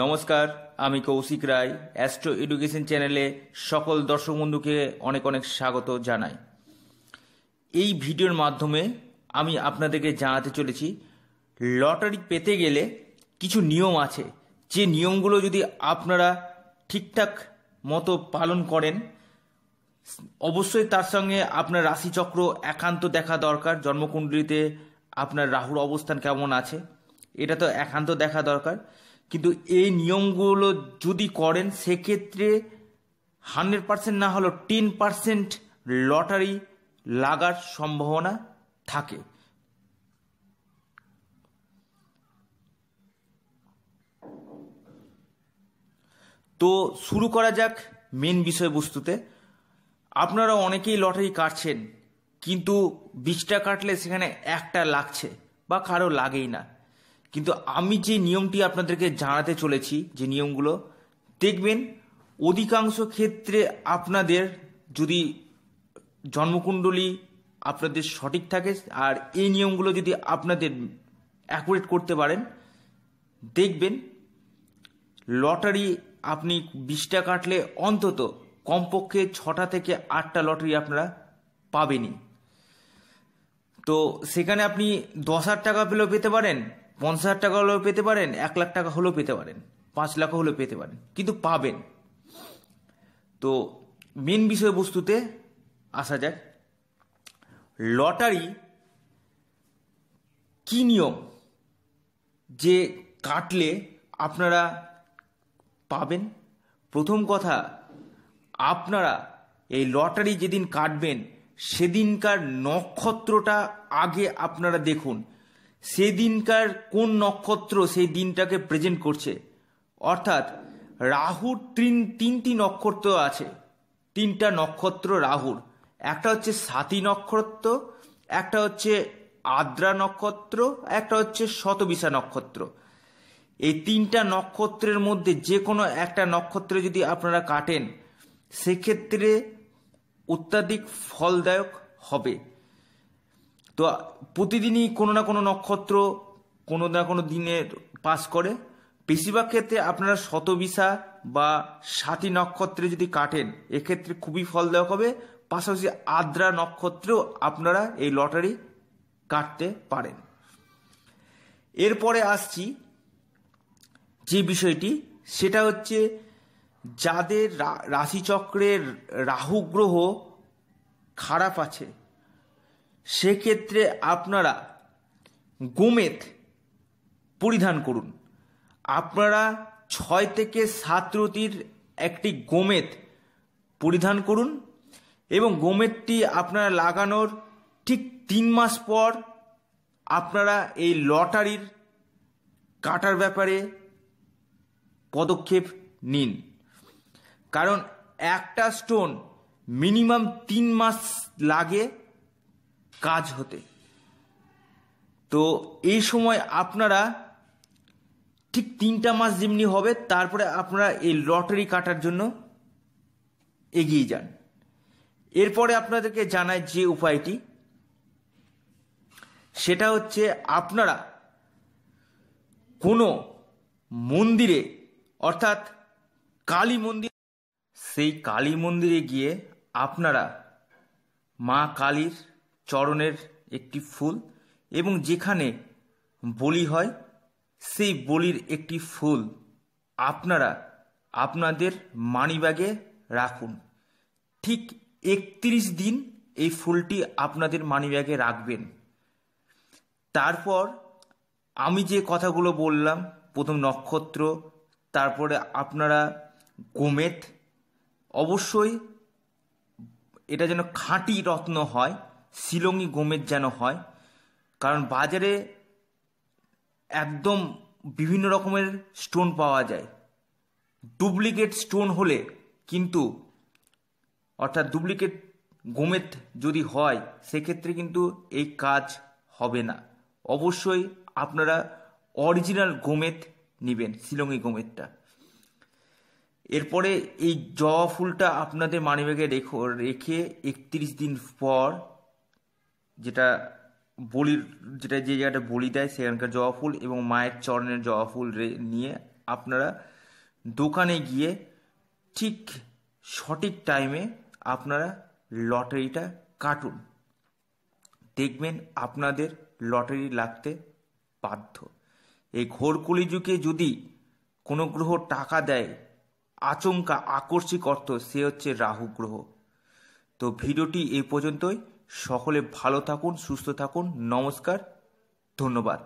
নমস্কার আমি কৌশিক রায় astro education চ্যানেলে সকল দর্শক বন্ধুকে অনেক অনেক স্বাগত জানাই এই ভিডিওর মাধ্যমে আমি আপনাদেরকে জানাতে চলেছি লটারি পেতে গেলে কিছু নিয়ম আছে যে নিয়মগুলো যদি আপনারা ঠিকঠাক মতো পালন করেন অবশ্যই তার সঙ্গে আপনার রাশিচক্র একান্ত দেখা দরকার জন্মকুণ্ডলিতে আপনার রাহুর অবস্থান কেমন আছে এটা তো একান্ত দেখা দরকার কিন্তু এই নিয়মগুলো যদি করেন সেক্ষেত্রে হান্ড্রেড পার্সেন্ট না হলেও টেন পার্সেন্ট লটারি লাগার সম্ভাবনা থাকে তো শুরু করা যাক মেন বিষয়বস্তুতে আপনারা অনেকেই লটারি কাটছেন কিন্তু বিশটা কাটলে সেখানে একটা লাগছে বা কারো লাগেই না কিন্তু আমি যে নিয়মটি আপনাদেরকে জানাতে চলেছি যে নিয়মগুলো দেখবেন অধিকাংশ ক্ষেত্রে আপনাদের যদি জন্মকুণ্ডলী আপনাদের সঠিক থাকে আর এই নিয়মগুলো যদি আপনাদের অ্যাকুরেট করতে পারেন দেখবেন লটারি আপনি বিশটা কাটলে অন্তত কমপক্ষে ছটা থেকে আটটা লটারি আপনারা পাবেনই তো সেখানে আপনি দশ হাজার টাকা পেলেও পেতে পারেন পঞ্চাশ হাজার টাকা হলেও পেতে পারেন এক লাখ টাকা হলেও পেতে পারেন পাঁচ লাখ হলেও পেতে পারেন কিন্তু পাবেন তো মেন বিষয়বস্তুতে আসা যাক লটারি কী নিয়ম যে কাটলে আপনারা পাবেন প্রথম কথা আপনারা এই লটারি যেদিন কাটবেন সেদিনকার নক্ষত্রটা আগে আপনারা দেখুন সেদিনকার কোন নক্ষত্র সেই দিনটাকে প্রেজেন্ট করছে অর্থাৎ রাহুর তিন তিনটি নক্ষত্র আছে তিনটা নক্ষত্র রাহুর একটা হচ্ছে সাতি নক্ষত্র একটা হচ্ছে আদ্রা নক্ষত্র একটা হচ্ছে শতবিশা নক্ষত্র এই তিনটা নক্ষত্রের মধ্যে যে কোনো একটা নক্ষত্রে যদি আপনারা কাটেন সেক্ষেত্রে অত্যাধিক ফলদায়ক হবে তো প্রতিদিনই কোনো না কোনো নক্ষত্র কোনো না কোনো দিনে পাস করে বেশিরভাগ ক্ষেত্রে আপনারা শতবিশা বা সাতি নক্ষত্রে যদি কাটেন এক্ষেত্রে খুবই ফল দেওয়া হবে পাশাপাশি আদ্রা নক্ষত্রেও আপনারা এই লটারি কাটতে পারেন এরপরে আসছি যে বিষয়টি সেটা হচ্ছে যাদের রাশিচক্রের রাহু গ্রহ খারাপ আছে সেক্ষেত্রে আপনারা গোমেদ পরিধান করুন আপনারা ছয় থেকে সাত রতির একটি গোমেদ পরিধান করুন এবং গোমেদটি আপনারা লাগানোর ঠিক তিন মাস পর আপনারা এই লটারির কাটার ব্যাপারে পদক্ষেপ নিন কারণ একটা স্টোন মিনিমাম তিন মাস লাগে কাজ হতে তো এই সময় আপনারা ঠিক তিনটা মাস যেমনি হবে তারপরে আপনারা এই লটারি কাটার জন্য এগিয়ে যান এরপরে আপনাদেরকে জানায় যে উপায়টি সেটা হচ্ছে আপনারা কোনো মন্দিরে অর্থাৎ কালী মন্দির সেই কালী মন্দিরে গিয়ে আপনারা মা কালীর চরণের একটি ফুল এবং যেখানে বলি হয় সেই বলির একটি ফুল আপনারা আপনাদের মানিব্যাগে রাখুন ঠিক একত্রিশ দিন এই ফুলটি আপনাদের মানিব্যাগে রাখবেন তারপর আমি যে কথাগুলো বললাম প্রথম নক্ষত্র তারপরে আপনারা গোমেত অবশ্যই এটা যেন খাঁটি রত্ন হয় শিলংই গমের যেন হয় কারণ বাজারে একদম বিভিন্ন রকমের স্টোন পাওয়া যায় ডুপ্লিকেট স্টোন হলে কিন্তু অর্থাৎ ডুপ্লিকেট গোমেদ যদি হয় সেক্ষেত্রে কিন্তু এই কাজ হবে না অবশ্যই আপনারা অরিজিনাল গোমেদ নেবেন শিলংয়ে গোমেতটা এরপরে এই জবা ফুলটা আপনাদের মানিব্যাগে রেখো রেখে একত্রিশ দিন পর যেটা বলির যেটা যে জায়গাটা বলি দেয় সেখানকার জবা ফুল এবং মায়ের চরণের জবা ফুল নিয়ে আপনারা দোকানে গিয়ে ঠিক সঠিক টাইমে আপনারা লটারিটা কাটুন দেখবেন আপনাদের লটারি লাগতে বাধ্য এই ঘোর যুগে যদি কোনো গ্রহ টাকা দেয় আচমকা আকর্ষিক অর্থ সে হচ্ছে রাহু গ্রহ তো ভিডিওটি এই পর্যন্তই সকলে ভালো থাকুন সুস্থ থাকুন নমস্কার ধন্যবাদ